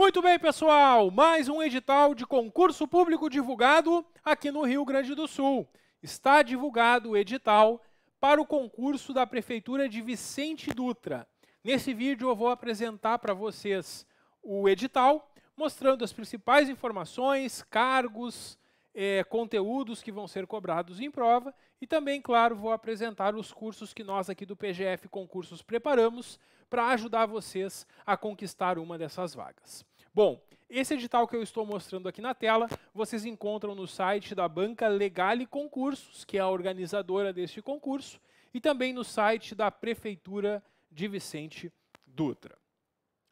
Muito bem, pessoal, mais um edital de concurso público divulgado aqui no Rio Grande do Sul. Está divulgado o edital para o concurso da Prefeitura de Vicente Dutra. Nesse vídeo eu vou apresentar para vocês o edital, mostrando as principais informações, cargos, é, conteúdos que vão ser cobrados em prova e também, claro, vou apresentar os cursos que nós aqui do PGF Concursos preparamos para ajudar vocês a conquistar uma dessas vagas. Bom, esse edital que eu estou mostrando aqui na tela, vocês encontram no site da Banca Legale Concursos, que é a organizadora deste concurso, e também no site da Prefeitura de Vicente Dutra.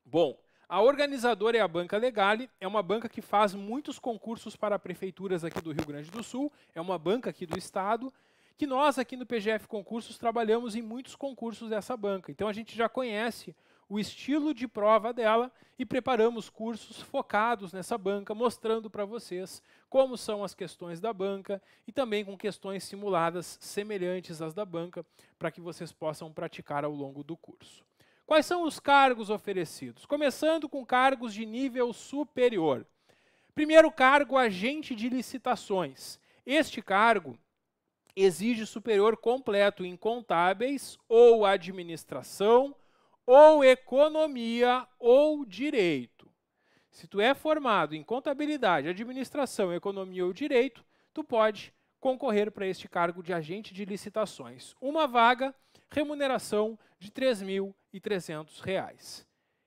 Bom, a organizadora é a Banca Legale, é uma banca que faz muitos concursos para prefeituras aqui do Rio Grande do Sul, é uma banca aqui do estado, que nós aqui no PGF Concursos trabalhamos em muitos concursos dessa banca. Então a gente já conhece o estilo de prova dela e preparamos cursos focados nessa banca, mostrando para vocês como são as questões da banca e também com questões simuladas semelhantes às da banca, para que vocês possam praticar ao longo do curso. Quais são os cargos oferecidos? Começando com cargos de nível superior. Primeiro cargo, agente de licitações. Este cargo exige superior completo em contábeis ou administração, ou economia ou direito. Se tu é formado em contabilidade, administração, economia ou direito, tu pode concorrer para este cargo de agente de licitações. Uma vaga, remuneração de R$ 3.300.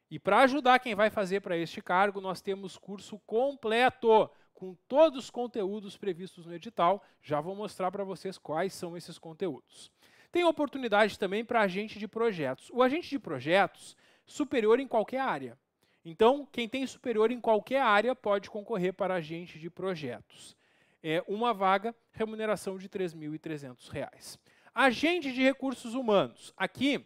E para ajudar quem vai fazer para este cargo, nós temos curso completo com todos os conteúdos previstos no edital. Já vou mostrar para vocês quais são esses conteúdos. Tem oportunidade também para agente de projetos. O agente de projetos, superior em qualquer área. Então, quem tem superior em qualquer área pode concorrer para agente de projetos. É uma vaga, remuneração de R$ 3.300. Agente de recursos humanos. Aqui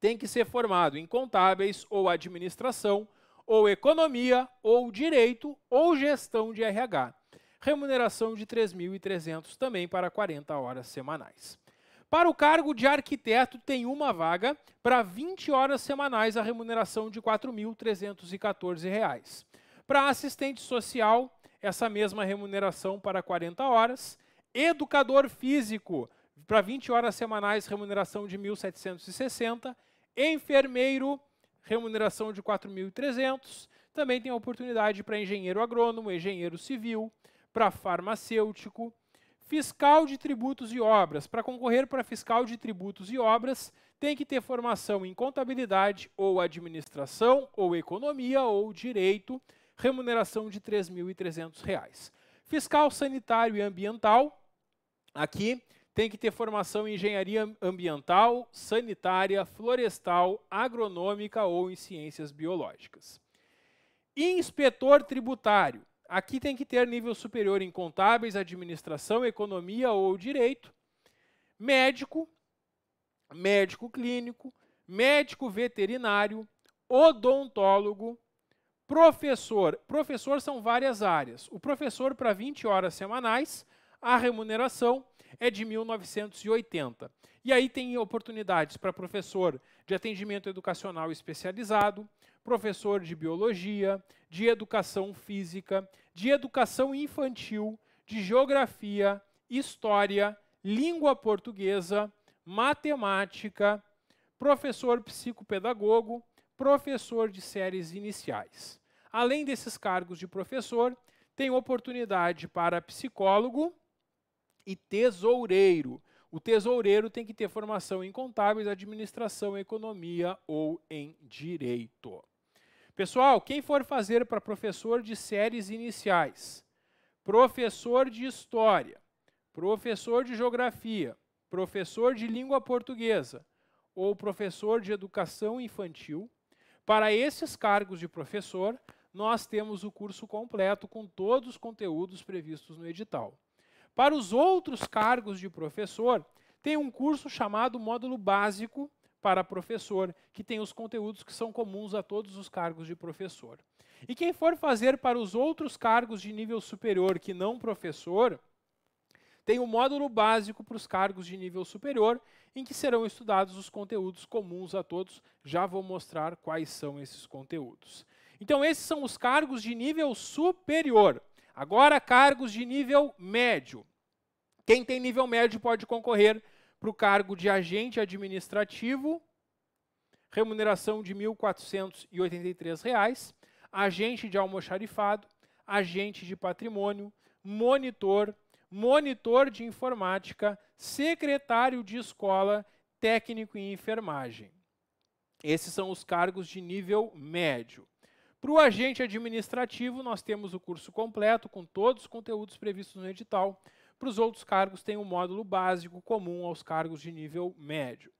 tem que ser formado em contábeis ou administração, ou economia, ou direito, ou gestão de RH. Remuneração de R$ 3.300 também para 40 horas semanais. Para o cargo de arquiteto, tem uma vaga para 20 horas semanais, a remuneração de R$ 4.314. Para assistente social, essa mesma remuneração para 40 horas. Educador físico, para 20 horas semanais, remuneração de 1.760. Enfermeiro, remuneração de 4.300. Também tem oportunidade para engenheiro agrônomo, engenheiro civil, para farmacêutico, Fiscal de tributos e obras. Para concorrer para fiscal de tributos e obras, tem que ter formação em contabilidade ou administração ou economia ou direito, remuneração de R$ 3.300. Fiscal sanitário e ambiental, aqui tem que ter formação em engenharia ambiental, sanitária, florestal, agronômica ou em ciências biológicas. Inspetor tributário Aqui tem que ter nível superior em contábeis, administração, economia ou direito, médico, médico clínico, médico veterinário, odontólogo, professor. Professor são várias áreas. O professor para 20 horas semanais, a remuneração é de 1980. E aí tem oportunidades para professor de atendimento educacional especializado, professor de biologia, de educação física, de educação infantil, de geografia, história, língua portuguesa, matemática, professor psicopedagogo, professor de séries iniciais. Além desses cargos de professor, tem oportunidade para psicólogo e tesoureiro. O tesoureiro tem que ter formação em contábeis, administração, economia ou em direito. Pessoal, quem for fazer para professor de séries iniciais, professor de história, professor de geografia, professor de língua portuguesa ou professor de educação infantil, para esses cargos de professor, nós temos o curso completo com todos os conteúdos previstos no edital. Para os outros cargos de professor, tem um curso chamado Módulo Básico, para professor, que tem os conteúdos que são comuns a todos os cargos de professor. E quem for fazer para os outros cargos de nível superior que não professor, tem o um módulo básico para os cargos de nível superior, em que serão estudados os conteúdos comuns a todos. Já vou mostrar quais são esses conteúdos. Então, esses são os cargos de nível superior. Agora, cargos de nível médio. Quem tem nível médio pode concorrer para o cargo de agente administrativo, remuneração de R$ reais, agente de almoxarifado, agente de patrimônio, monitor, monitor de informática, secretário de escola, técnico em enfermagem. Esses são os cargos de nível médio. Para o agente administrativo, nós temos o curso completo, com todos os conteúdos previstos no edital. Para os outros cargos, tem um módulo básico comum aos cargos de nível médio.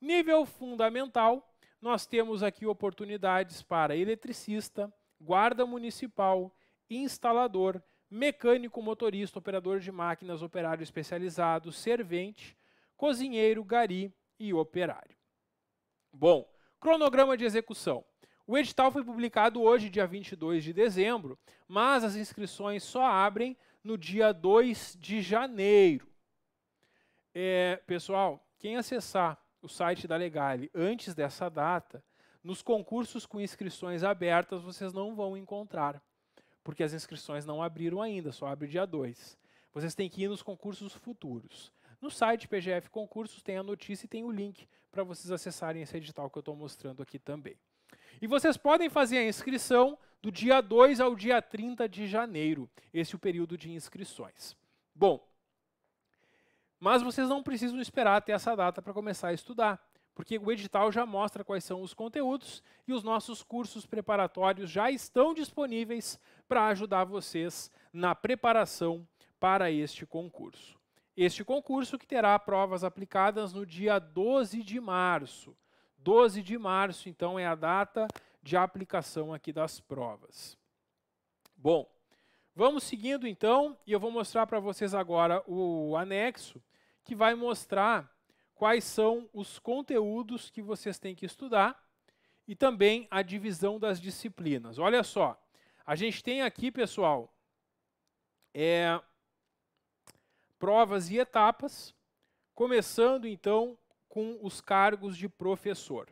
Nível fundamental, nós temos aqui oportunidades para eletricista, guarda municipal, instalador, mecânico motorista, operador de máquinas, operário especializado, servente, cozinheiro, gari e operário. Bom, cronograma de execução. O edital foi publicado hoje, dia 22 de dezembro, mas as inscrições só abrem no dia 2 de janeiro. É, pessoal, quem acessar o site da Legale antes dessa data, nos concursos com inscrições abertas vocês não vão encontrar, porque as inscrições não abriram ainda, só abre dia 2. Vocês têm que ir nos concursos futuros. No site PGF Concursos tem a notícia e tem o link para vocês acessarem esse edital que eu estou mostrando aqui também. E vocês podem fazer a inscrição do dia 2 ao dia 30 de janeiro. Esse é o período de inscrições. Bom, mas vocês não precisam esperar até essa data para começar a estudar, porque o edital já mostra quais são os conteúdos e os nossos cursos preparatórios já estão disponíveis para ajudar vocês na preparação para este concurso. Este concurso que terá provas aplicadas no dia 12 de março. 12 de março, então, é a data de aplicação aqui das provas. Bom, vamos seguindo então, e eu vou mostrar para vocês agora o anexo, que vai mostrar quais são os conteúdos que vocês têm que estudar e também a divisão das disciplinas. Olha só, a gente tem aqui, pessoal, é, provas e etapas, começando então com os cargos de professor.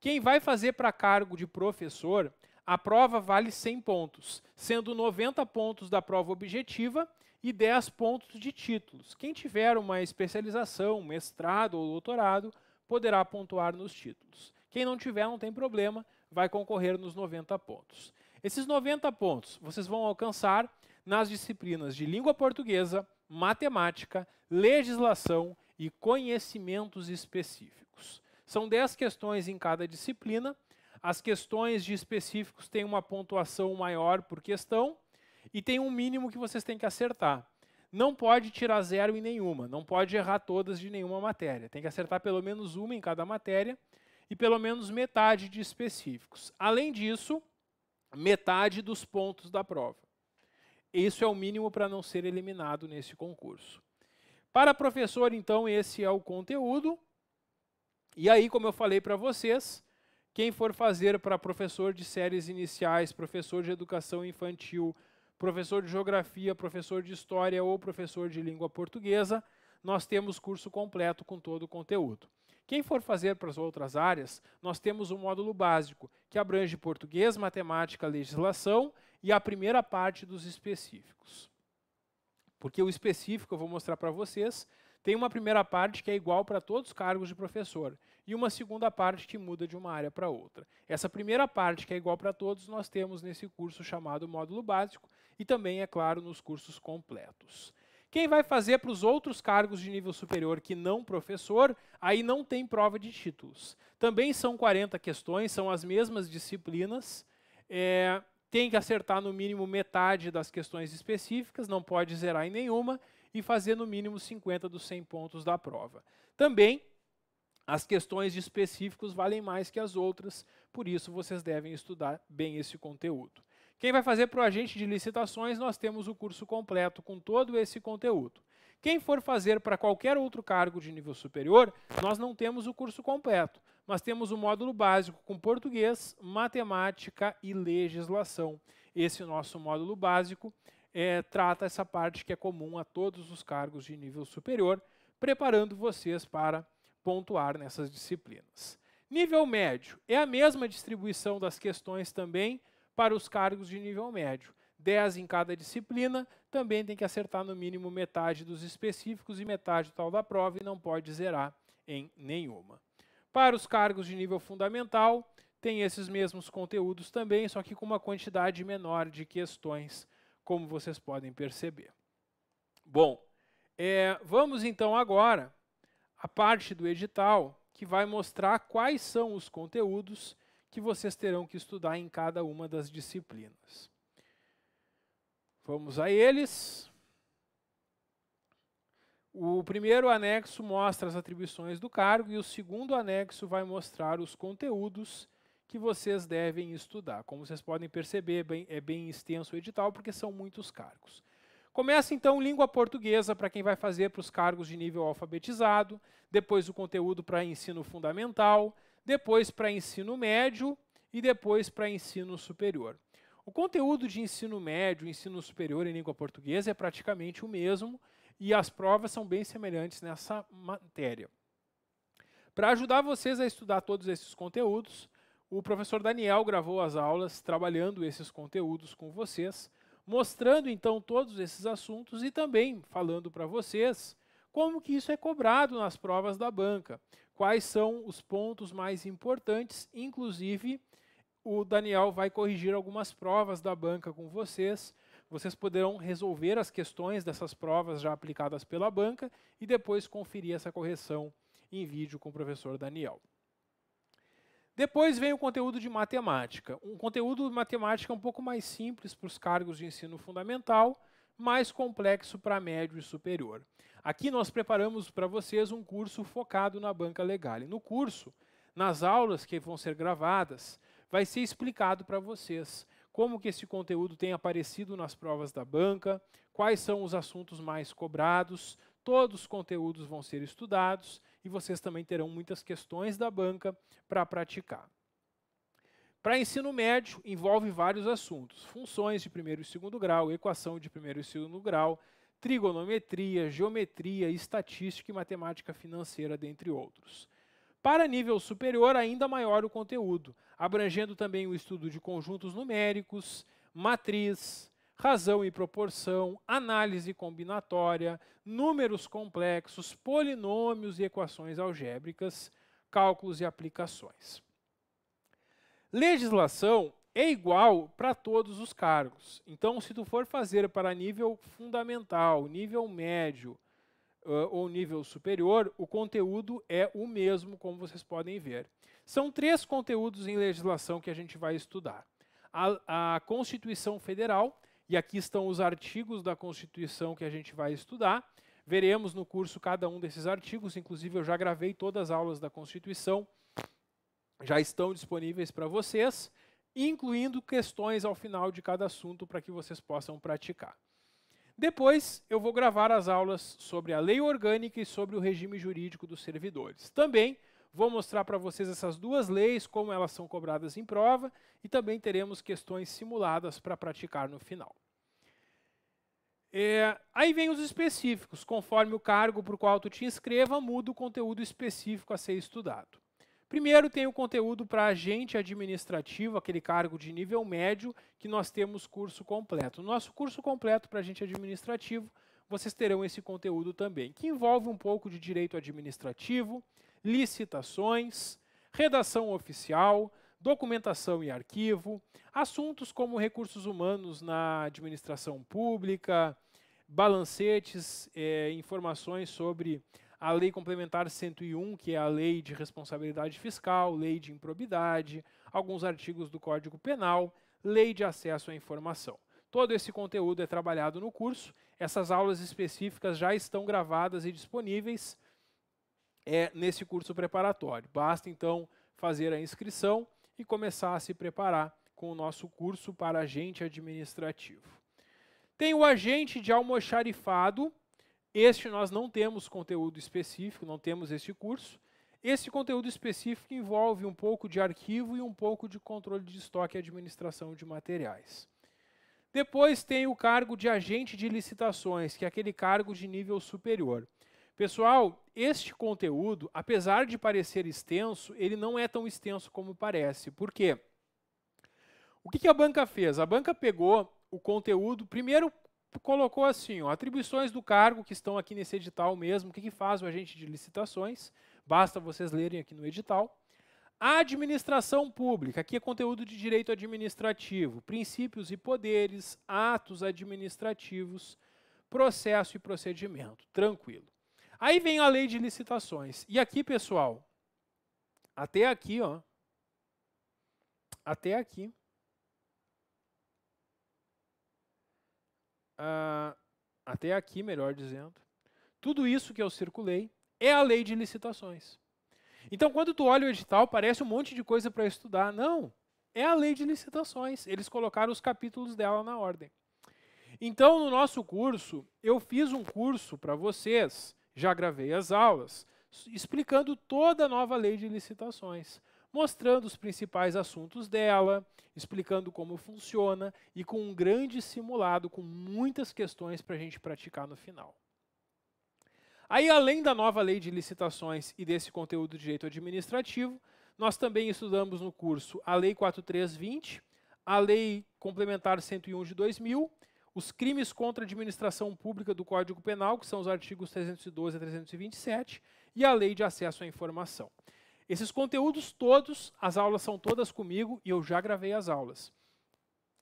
Quem vai fazer para cargo de professor, a prova vale 100 pontos, sendo 90 pontos da prova objetiva e 10 pontos de títulos. Quem tiver uma especialização, mestrado ou doutorado, poderá pontuar nos títulos. Quem não tiver, não tem problema, vai concorrer nos 90 pontos. Esses 90 pontos vocês vão alcançar nas disciplinas de língua portuguesa, matemática, legislação e conhecimentos específicos. São 10 questões em cada disciplina. As questões de específicos têm uma pontuação maior por questão e tem um mínimo que vocês têm que acertar. Não pode tirar zero em nenhuma, não pode errar todas de nenhuma matéria. Tem que acertar pelo menos uma em cada matéria e pelo menos metade de específicos. Além disso, metade dos pontos da prova. Isso é o mínimo para não ser eliminado nesse concurso. Para professor, então, esse é o conteúdo. E aí, como eu falei para vocês, quem for fazer para professor de séries iniciais, professor de educação infantil, professor de geografia, professor de história ou professor de língua portuguesa, nós temos curso completo com todo o conteúdo. Quem for fazer para as outras áreas, nós temos um módulo básico, que abrange português, matemática, legislação e a primeira parte dos específicos. Porque o específico eu vou mostrar para vocês. Tem uma primeira parte que é igual para todos os cargos de professor e uma segunda parte que muda de uma área para outra. Essa primeira parte que é igual para todos nós temos nesse curso chamado módulo básico e também, é claro, nos cursos completos. Quem vai fazer para os outros cargos de nível superior que não professor, aí não tem prova de títulos. Também são 40 questões, são as mesmas disciplinas. É, tem que acertar no mínimo metade das questões específicas, não pode zerar em nenhuma, e fazer no mínimo 50 dos 100 pontos da prova. Também as questões de específicos valem mais que as outras, por isso vocês devem estudar bem esse conteúdo. Quem vai fazer para o agente de licitações, nós temos o curso completo com todo esse conteúdo. Quem for fazer para qualquer outro cargo de nível superior, nós não temos o curso completo nós temos o um módulo básico com português, matemática e legislação. Esse nosso módulo básico é, trata essa parte que é comum a todos os cargos de nível superior, preparando vocês para pontuar nessas disciplinas. Nível médio é a mesma distribuição das questões também para os cargos de nível médio. 10 em cada disciplina, também tem que acertar no mínimo metade dos específicos e metade do tal da prova e não pode zerar em nenhuma. Para os cargos de nível fundamental, tem esses mesmos conteúdos também, só que com uma quantidade menor de questões, como vocês podem perceber. Bom, é, vamos então agora à parte do edital que vai mostrar quais são os conteúdos que vocês terão que estudar em cada uma das disciplinas. Vamos a eles. O primeiro anexo mostra as atribuições do cargo e o segundo anexo vai mostrar os conteúdos que vocês devem estudar. Como vocês podem perceber, bem, é bem extenso o edital porque são muitos cargos. Começa então língua portuguesa para quem vai fazer para os cargos de nível alfabetizado, depois o conteúdo para ensino fundamental, depois para ensino médio e depois para ensino superior. O conteúdo de ensino médio, ensino superior em língua portuguesa é praticamente o mesmo, e as provas são bem semelhantes nessa matéria. Para ajudar vocês a estudar todos esses conteúdos, o professor Daniel gravou as aulas trabalhando esses conteúdos com vocês, mostrando então todos esses assuntos e também falando para vocês como que isso é cobrado nas provas da banca, quais são os pontos mais importantes, inclusive o Daniel vai corrigir algumas provas da banca com vocês vocês poderão resolver as questões dessas provas já aplicadas pela banca e depois conferir essa correção em vídeo com o professor Daniel. Depois vem o conteúdo de matemática. Um conteúdo de matemática um pouco mais simples para os cargos de ensino fundamental, mais complexo para médio e superior. Aqui nós preparamos para vocês um curso focado na banca legal. E no curso, nas aulas que vão ser gravadas, vai ser explicado para vocês como que esse conteúdo tem aparecido nas provas da banca, quais são os assuntos mais cobrados, todos os conteúdos vão ser estudados e vocês também terão muitas questões da banca para praticar. Para ensino médio, envolve vários assuntos: funções de primeiro e segundo grau, equação de primeiro e segundo grau, trigonometria, geometria, estatística e matemática financeira, dentre outros. Para nível superior, ainda maior o conteúdo, abrangendo também o estudo de conjuntos numéricos, matriz, razão e proporção, análise combinatória, números complexos, polinômios e equações algébricas, cálculos e aplicações. Legislação é igual para todos os cargos. Então, se tu for fazer para nível fundamental, nível médio, uh, ou nível superior, o conteúdo é o mesmo, como vocês podem ver. São três conteúdos em legislação que a gente vai estudar. A, a Constituição Federal, e aqui estão os artigos da Constituição que a gente vai estudar. Veremos no curso cada um desses artigos, inclusive eu já gravei todas as aulas da Constituição, já estão disponíveis para vocês, incluindo questões ao final de cada assunto para que vocês possam praticar. Depois eu vou gravar as aulas sobre a lei orgânica e sobre o regime jurídico dos servidores. Também vou mostrar para vocês essas duas leis, como elas são cobradas em prova, e também teremos questões simuladas para praticar no final. É, aí vem os específicos. Conforme o cargo para o qual tu te inscreva, muda o conteúdo específico a ser estudado. Primeiro, tem o conteúdo para agente administrativo, aquele cargo de nível médio, que nós temos curso completo. nosso curso completo para agente administrativo, vocês terão esse conteúdo também, que envolve um pouco de direito administrativo, licitações, redação oficial, documentação e arquivo, assuntos como recursos humanos na administração pública, balancetes, eh, informações sobre a Lei Complementar 101, que é a Lei de Responsabilidade Fiscal, Lei de Improbidade, alguns artigos do Código Penal, Lei de Acesso à Informação. Todo esse conteúdo é trabalhado no curso. Essas aulas específicas já estão gravadas e disponíveis é, nesse curso preparatório. Basta então fazer a inscrição e começar a se preparar com o nosso curso para agente administrativo. Tem o agente de almoxarifado, este nós não temos conteúdo específico, não temos este curso. Esse conteúdo específico envolve um pouco de arquivo e um pouco de controle de estoque e administração de materiais. Depois tem o cargo de agente de licitações, que é aquele cargo de nível superior. Pessoal, este conteúdo, apesar de parecer extenso, ele não é tão extenso como parece. Por quê? O que a banca fez? A banca pegou o conteúdo, primeiro colocou assim, ó, atribuições do cargo que estão aqui nesse edital mesmo, o que, que faz o agente de licitações, basta vocês lerem aqui no edital. A administração pública, aqui é conteúdo de direito administrativo, princípios e poderes, atos administrativos, processo e procedimento, tranquilo. Aí vem a lei de licitações. E aqui, pessoal, até aqui, ó, até aqui, ah, até aqui, melhor dizendo, tudo isso que eu circulei é a lei de licitações. Então, quando tu olha o edital, parece um monte de coisa para estudar. Não, é a lei de licitações. Eles colocaram os capítulos dela na ordem. Então, no nosso curso, eu fiz um curso para vocês, já gravei as aulas, explicando toda a nova lei de licitações mostrando os principais assuntos dela, explicando como funciona e com um grande simulado com muitas questões para a gente praticar no final. Aí, além da nova lei de licitações e desse conteúdo de direito administrativo, nós também estudamos no curso a Lei 4320, a Lei Complementar 101 de 2000, os crimes contra a administração pública do Código Penal, que são os artigos 312 a 327, e a Lei de Acesso à Informação. Esses conteúdos todos, as aulas são todas comigo e eu já gravei as aulas.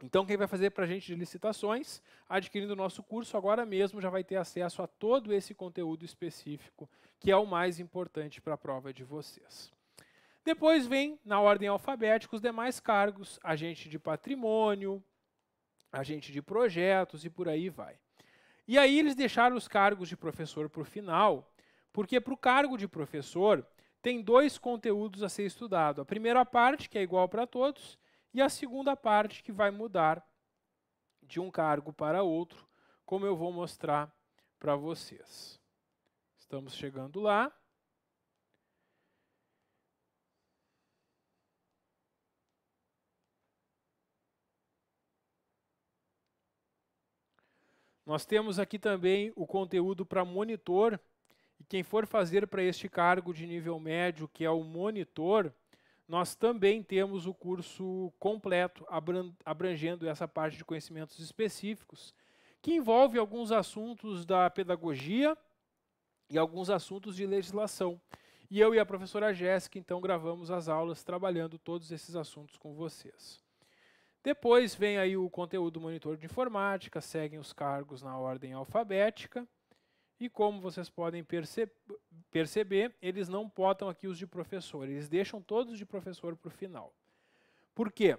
Então, quem vai fazer para a gente de licitações, adquirindo o nosso curso agora mesmo, já vai ter acesso a todo esse conteúdo específico, que é o mais importante para a prova de vocês. Depois vem, na ordem alfabética, os demais cargos, agente de patrimônio, agente de projetos e por aí vai. E aí eles deixaram os cargos de professor para o final, porque para o cargo de professor, tem dois conteúdos a ser estudado. A primeira parte, que é igual para todos, e a segunda parte, que vai mudar de um cargo para outro, como eu vou mostrar para vocês. Estamos chegando lá. Nós temos aqui também o conteúdo para monitor quem for fazer para este cargo de nível médio, que é o monitor, nós também temos o curso completo, abrangendo essa parte de conhecimentos específicos, que envolve alguns assuntos da pedagogia e alguns assuntos de legislação. E eu e a professora Jéssica, então, gravamos as aulas trabalhando todos esses assuntos com vocês. Depois vem aí o conteúdo monitor de informática, seguem os cargos na ordem alfabética. E como vocês podem perce perceber, eles não botam aqui os de professor, eles deixam todos de professor para o final. Por quê?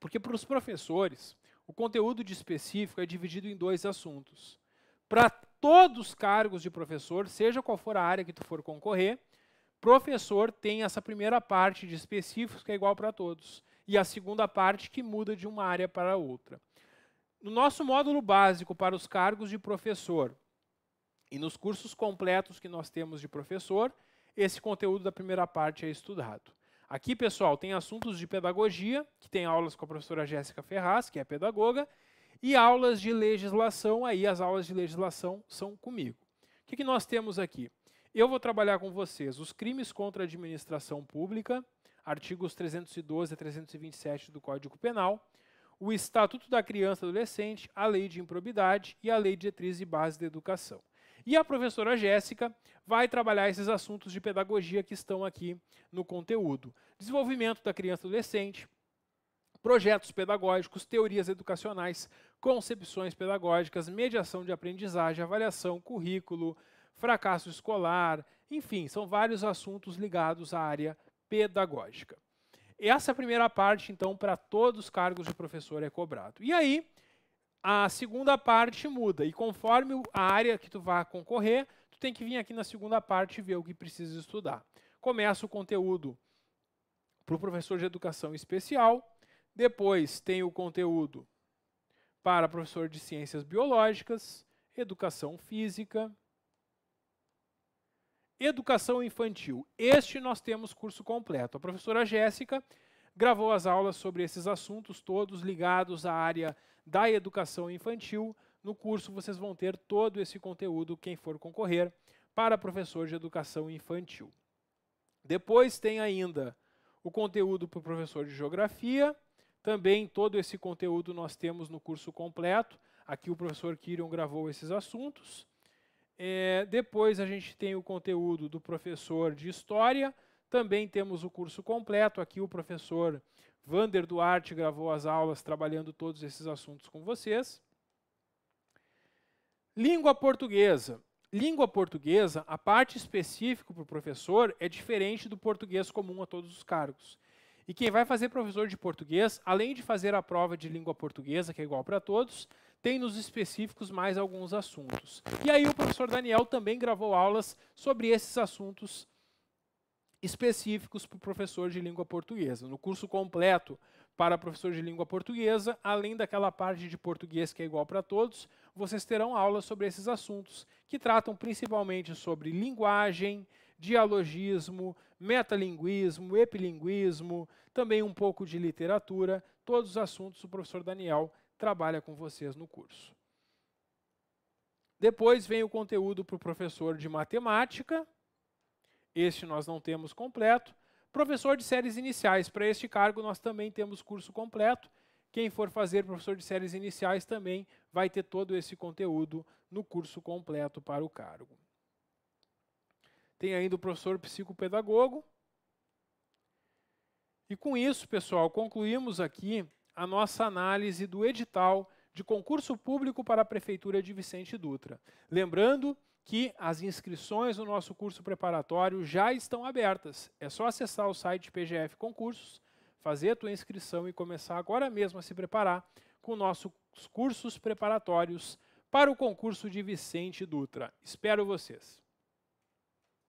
Porque para os professores, o conteúdo de específico é dividido em dois assuntos. Para todos os cargos de professor, seja qual for a área que tu for concorrer, professor tem essa primeira parte de específicos que é igual para todos, e a segunda parte que muda de uma área para outra. No nosso módulo básico para os cargos de professor, e nos cursos completos que nós temos de professor, esse conteúdo da primeira parte é estudado. Aqui, pessoal, tem assuntos de pedagogia, que tem aulas com a professora Jéssica Ferraz, que é pedagoga, e aulas de legislação, aí as aulas de legislação são comigo. O que, que nós temos aqui? Eu vou trabalhar com vocês os crimes contra a administração pública, artigos 312 a 327 do Código Penal, o Estatuto da Criança e Adolescente, a Lei de Improbidade e a Lei de Diretriz e Base da Educação. E a professora Jéssica vai trabalhar esses assuntos de pedagogia que estão aqui no conteúdo. Desenvolvimento da criança e adolescente, projetos pedagógicos, teorias educacionais, concepções pedagógicas, mediação de aprendizagem, avaliação, currículo, fracasso escolar, enfim, são vários assuntos ligados à área pedagógica. Essa é a primeira parte, então, para todos os cargos de professor é cobrado. E aí, a segunda parte muda. E conforme a área que tu vai concorrer, tu tem que vir aqui na segunda parte e ver o que precisa estudar. Começa o conteúdo para o professor de educação especial, depois tem o conteúdo para professor de ciências biológicas, educação física, educação infantil. Este nós temos curso completo. A professora Jéssica gravou as aulas sobre esses assuntos todos ligados à área da educação infantil. No curso vocês vão ter todo esse conteúdo, quem for concorrer, para professor de educação infantil. Depois tem ainda o conteúdo para o professor de geografia. Também todo esse conteúdo nós temos no curso completo. Aqui o professor Kirion gravou esses assuntos. É, depois a gente tem o conteúdo do professor de história, também temos o curso completo. Aqui o professor Vander Duarte gravou as aulas trabalhando todos esses assuntos com vocês. Língua portuguesa. Língua portuguesa, a parte específica para o professor é diferente do português comum a todos os cargos. E quem vai fazer professor de português, além de fazer a prova de língua portuguesa, que é igual para todos, tem nos específicos mais alguns assuntos. E aí o professor Daniel também gravou aulas sobre esses assuntos específicos para o professor de língua portuguesa. No curso completo para professor de língua portuguesa, além daquela parte de português que é igual para todos, vocês terão aulas sobre esses assuntos, que tratam principalmente sobre linguagem, dialogismo, metalinguismo, epilinguismo, também um pouco de literatura, todos os assuntos o professor Daniel trabalha com vocês no curso. Depois vem o conteúdo para o professor de matemática, este nós não temos completo. Professor de séries iniciais, para este cargo nós também temos curso completo. Quem for fazer professor de séries iniciais também vai ter todo esse conteúdo no curso completo para o cargo. Tem ainda o professor psicopedagogo. E com isso, pessoal, concluímos aqui a nossa análise do edital de concurso público para a Prefeitura de Vicente Dutra. Lembrando que as inscrições no nosso curso preparatório já estão abertas. É só acessar o site PGF Concursos, fazer a tua inscrição e começar agora mesmo a se preparar com nossos cursos preparatórios para o concurso de Vicente Dutra. Espero vocês!